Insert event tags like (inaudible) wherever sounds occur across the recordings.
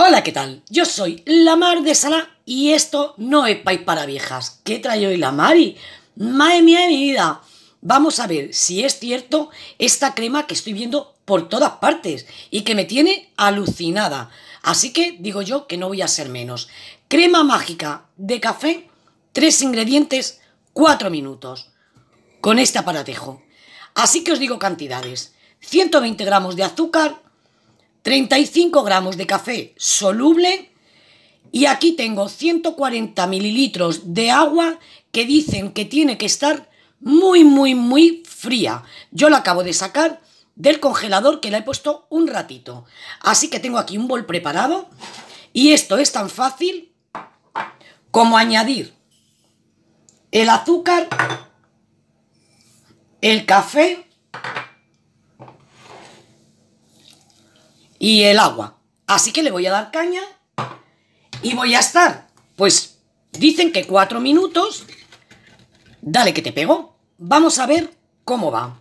Hola, ¿qué tal? Yo soy la Mar de Sala y esto no es país para Viejas. ¿Qué trae hoy la Mari? ¡Madre mía de mi vida! Vamos a ver si es cierto esta crema que estoy viendo por todas partes y que me tiene alucinada. Así que digo yo que no voy a ser menos. Crema mágica de café, tres ingredientes, cuatro minutos. Con este aparatejo. Así que os digo cantidades. 120 gramos de azúcar, 35 gramos de café soluble y aquí tengo 140 mililitros de agua que dicen que tiene que estar muy, muy, muy fría. Yo la acabo de sacar del congelador que la he puesto un ratito. Así que tengo aquí un bol preparado y esto es tan fácil como añadir el azúcar, el café y el agua. Así que le voy a dar caña y voy a estar, pues dicen que cuatro minutos. Dale que te pego. Vamos a ver cómo va.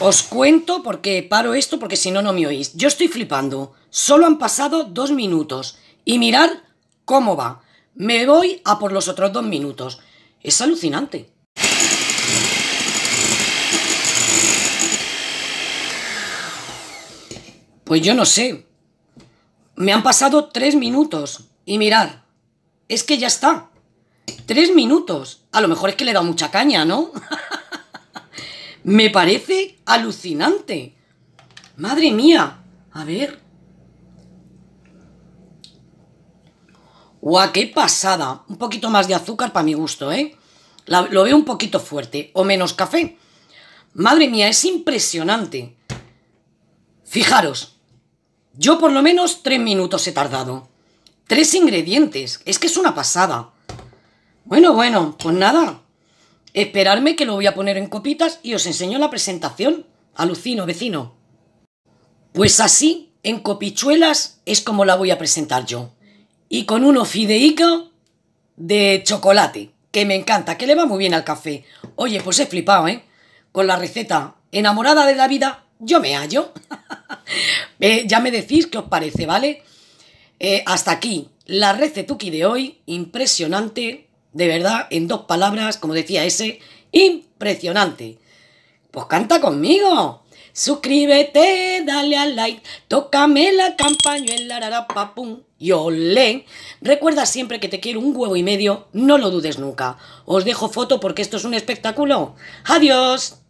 Os cuento porque paro esto porque si no, no me oís. Yo estoy flipando. Solo han pasado dos minutos. Y mirad cómo va. Me voy a por los otros dos minutos. Es alucinante. Pues yo no sé. Me han pasado tres minutos. Y mirad, es que ya está. Tres minutos. A lo mejor es que le he dado mucha caña, ¿no? (laughs) Me parece alucinante. Madre mía. A ver. ¡Guau, qué pasada! Un poquito más de azúcar para mi gusto, ¿eh? lo veo un poquito fuerte. O menos café. Madre mía, es impresionante. Fijaros. Yo por lo menos tres minutos he tardado. Tres ingredientes. Es que es una pasada. Bueno, bueno, pues nada. Esperarme que lo voy a poner en copitas y os enseño la presentación. Alucino, vecino. Pues así, en copichuelas, es como la voy a presentar yo y con unos fideicos de chocolate, que me encanta, que le va muy bien al café. Oye, pues he flipado, ¿eh? Con la receta enamorada de la vida, yo me hallo. (laughs) Eh, ya me decís qué os parece, ¿vale? Eh, hasta aquí la recetuki de hoy, impresionante, de verdad, en dos palabras, como decía ese, impresionante. Pues canta conmigo. Suscríbete, dale al like, tócame la campañuela, rarapapum y olé. Recuerda siempre que te quiero un huevo y medio, no lo dudes nunca. Os dejo foto porque esto es un espectáculo. ¡Adiós!